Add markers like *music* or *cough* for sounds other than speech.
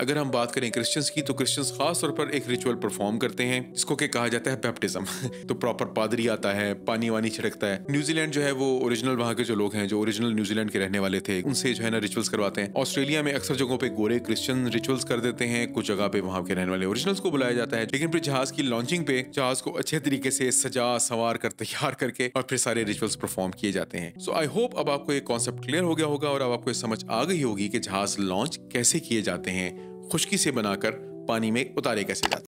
अगर हम बात करें क्रिश्चियंस की तो क्रिश्चियंस खास तौर पर एक रिचुअल परफॉर्म करते हैं जिसको के कहा जाता है बैप्टिज्म *laughs* तो प्रॉपर पादरी आता है पानी वानी छिड़कता है न्यूजीलैंड जो है वो ओरिजिनल वहाँ के जो लोग हैं जो ओरिजिनल न्यूजीलैंड के रहने वाले थे उनसे जो है ना रिचुअल्स करवाते हैं ऑस्ट्रेलिया में अक्सर जगहों पे गोरे क्रिश्चियन रिचुअल्स कर देते हैं कुछ जगह पे वहाँ के रहने वाले ओरिजिनल्स को बुलाया जाता है लेकिन फिर जहाज की लॉन्चिंग पे जहाज को अच्छे तरीके से सजा सवार कर तैयार करके और फिर सारे रिचुअल्स परफॉर्म किए जाते हैं सो आई होप अब आपको ये कॉन्सेप्ट क्लियर हो गया होगा और अब आपको समझ आ गई होगी कि जहाज लॉन्च कैसे किए जाते हैं खुशकी से बनाकर पानी में उतारे कैसे जाते